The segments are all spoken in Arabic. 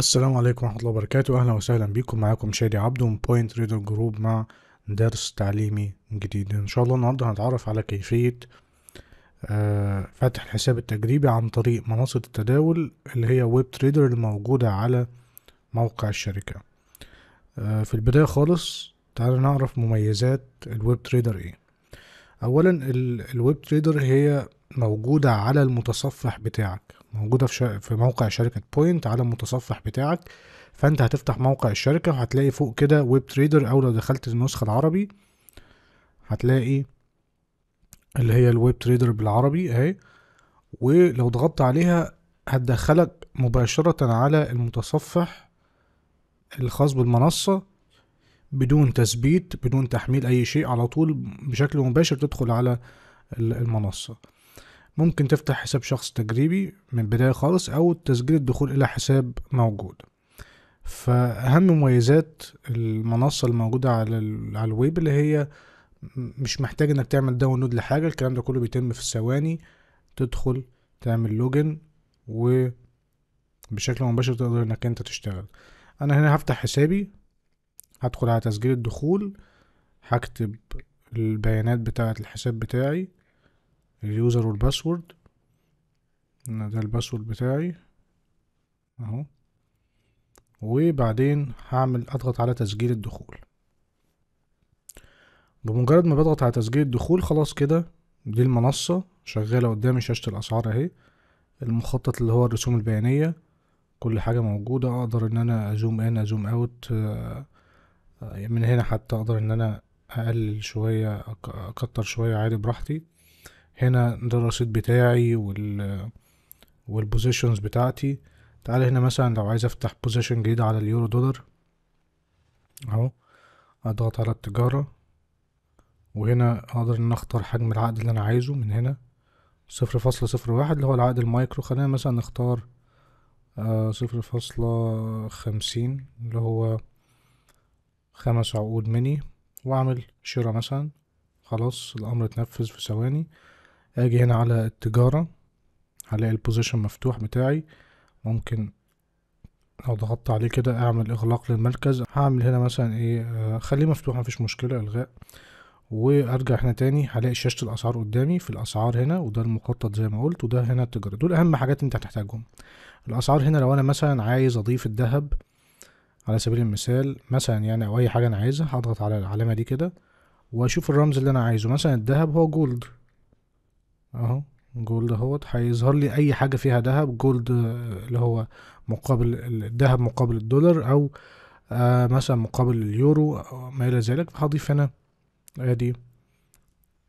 السلام عليكم ورحمة الله وبركاته أهلا وسهلا بيكم معاكم شادي عبده من بوينت ريدر جروب مع درس تعليمي جديد إن شاء الله النهاردة هنتعرف على كيفية آه، فتح الحساب التجريبي عن طريق منصة التداول اللي هي ويب تريدر الموجودة على موقع الشركة آه، في البداية خالص تعالى نعرف مميزات الويب تريدر ايه أولا الويب تريدر هي موجودة على المتصفح بتاعك موجودة في, شا... في موقع شركة بوينت على المتصفح بتاعك فانت هتفتح موقع الشركة وهتلاقي فوق كده ويب تريدر او لو دخلت النسخة العربي هتلاقي اللي هي الويب تريدر بالعربي اهي ولو ضغطت عليها هتدخلك مباشرة على المتصفح الخاص بالمنصة بدون تثبيت بدون تحميل اي شيء على طول بشكل مباشر تدخل على المنصة ممكن تفتح حساب شخص تجريبي من البداية خالص أو تسجيل الدخول إلى حساب موجود فأهم مميزات المنصة الموجودة على, على الويب اللي هي مش محتاج انك تعمل داونلود لحاجة الكلام ده كله بيتم في ثواني تدخل تعمل لوجن وبشكل مباشر تقدر انك انت تشتغل انا هنا هفتح حسابي هدخل على تسجيل الدخول هكتب البيانات بتاعة الحساب بتاعي اليوزر والباسورد ده الباسورد بتاعي اهو وبعدين هعمل اضغط على تسجيل الدخول بمجرد ما بضغط على تسجيل الدخول خلاص كده دي المنصة شغالة قدامي شاشة الأسعار اهي المخطط اللي هو الرسوم البيانية كل حاجة موجودة أقدر إن أنا أزوم إن أزوم أوت آه، آه، من هنا حتى أقدر إن أنا أقلل شوية أكتر شوية عادي براحتي هنا ده الرصيد بتاعي وال والبوزيشنز بتاعتي تعال هنا مثلا لو عايز افتح بوزيشن جديد على اليورو دولار اهو اضغط على التجارة وهنا اقدر ان اختار حجم العقد اللي انا عايزه من هنا صفر فاصلة صفر واحد اللي هو العقد المايكرو خلينا مثلا نختار آه، صفر فاصلة خمسين اللي هو خمس عقود مني واعمل شراء مثلا خلاص الامر اتنفذ في ثواني اجي هنا على التجارة هلاقي البوزيشن مفتوح بتاعي ممكن لو ضغطت عليه كده اعمل اغلاق للمركز هعمل هنا مثلا ايه آه، خليه مفتوح مفيش مشكلة الغاء وارجع هنا تاني هلاقي شاشة الاسعار قدامي في الاسعار هنا وده المخطط زي ما قلت وده هنا التجارة دول اهم حاجات انت هتحتاجهم الاسعار هنا لو انا مثلا عايز اضيف الذهب على سبيل المثال مثلا يعني او اي حاجة انا عايزها هضغط على العلامة دي كده واشوف الرمز اللي انا عايزه مثلا الذهب هو جولد اهو جولد اهوت هيظهر لي اي حاجه فيها ذهب جولد آه، اللي هو مقابل الذهب مقابل الدولار او آه مثلا مقابل اليورو ما الى ذلك هضيف هنا ادي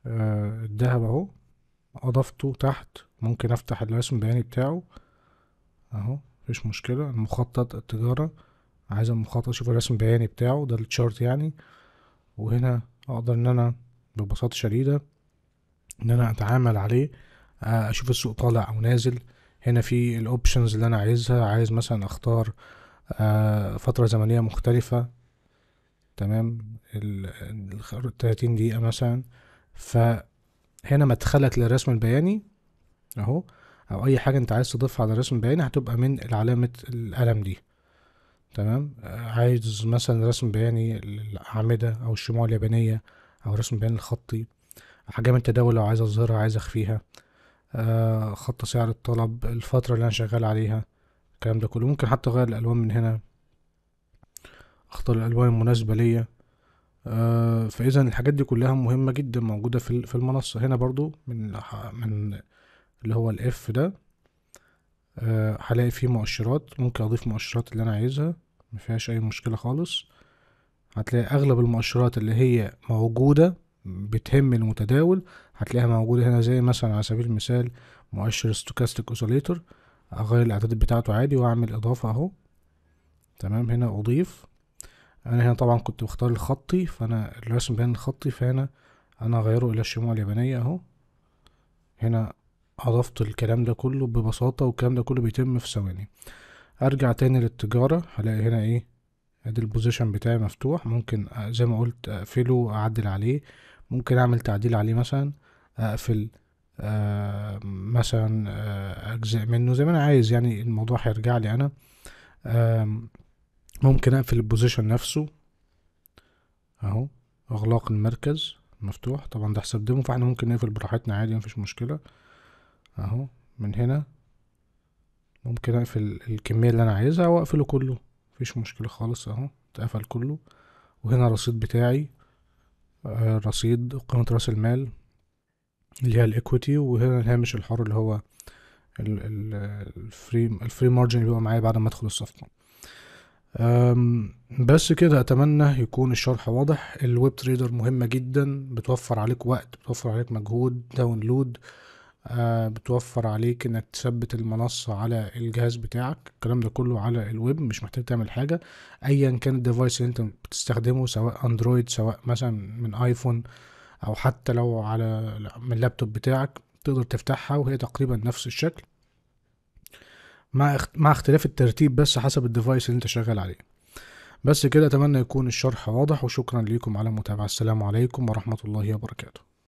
آه الذهب اهو اضفته تحت ممكن افتح الرسم البياني بتاعه اهو مفيش مشكله المخطط التجاره عايز المخطط اشوف الرسم البياني بتاعه ده التشارت يعني وهنا اقدر ان انا ببساطه شديده ان انا اتعامل عليه آه، اشوف السوق طالع او نازل هنا في الاوبشنز اللي انا عايزها عايز مثلا اختار آه، فترة زمنية مختلفة تمام ال 30 دقيقة مثلا فهنا مدخلك للرسم البياني اهو او اي حاجة انت عايز تضيفها على الرسم البياني هتبقى من علامة القلم دي تمام آه، عايز مثلا رسم بياني الأعمدة او الشموع اليابانية او رسم بياني الخطي أحجام التداول لو عايز أظهرها عايز أخفيها آه خط سعر الطلب الفترة اللي أنا شغال عليها الكلام ده كله ممكن حتى أغير الألوان من هنا أختار الألوان المناسبة ليا آه فإذا الحاجات دي كلها مهمة جدا موجودة في في المنصة هنا برضو من من اللي هو الإف ده آه هلاقي فيه مؤشرات ممكن أضيف مؤشرات اللي أنا عايزها مفيهاش أي مشكلة خالص هتلاقي أغلب المؤشرات اللي هي موجودة بتهم المتداول هتلاقيها موجودة هنا زي مثلا على سبيل المثال مؤشر ستوكاستيك اوسيليتور اغير الاعداد بتاعته عادي واعمل اضافة اهو تمام هنا اضيف انا هنا طبعا كنت بختار الخطي فانا الرسم بين الخطي فهنا انا هغيره الى الشموع اليابانية اهو هنا اضفت الكلام ده كله ببساطة والكلام ده كله بيتم في ثواني ارجع تاني للتجارة هلاقي هنا ايه ادي البوزيشن بتاعي مفتوح ممكن زي ما قلت اقفله اعدل عليه ممكن اعمل تعديل عليه مثلا اقفل آه مثلا آه اجزاء منه زي ما انا عايز يعني الموضوع هيرجع لي انا آه ممكن اقفل البوزيشن نفسه اهو اغلاق المركز مفتوح طبعا ده حساب ديمو فاحنا ممكن نقفل براحتنا عادي مفيش مشكله اهو من هنا ممكن اقفل الكميه اللي انا عايزها واقفله كله مفيش مشكله خالص اهو اتقفل كله وهنا الرصيد بتاعي آه، رصيد قيمة رأس المال اللي هي الإيكويتي وهنا الهامش الحر اللي هو الفري الفري مارجن اللي بيبقى معايا بعد ما ادخل الصفقة بس كده أتمنى يكون الشرح واضح الويب تريدر مهمة جدا بتوفر عليك وقت بتوفر عليك مجهود داونلود آه، بتوفر عليك انك تثبت المنصة على الجهاز بتاعك الكلام ده كله على الويب مش محتاج تعمل حاجة ايا كان الديفايس اللي انت بتستخدمه سواء اندرويد سواء مثلا من ايفون او حتى لو على من اللابتوب بتاعك تقدر تفتحها وهي تقريبا نفس الشكل مع اختلاف الترتيب بس حسب الديفايس اللي انت شغال عليه بس كده اتمنى يكون الشرح واضح وشكرا ليكم على المتابعه السلام عليكم ورحمه الله وبركاته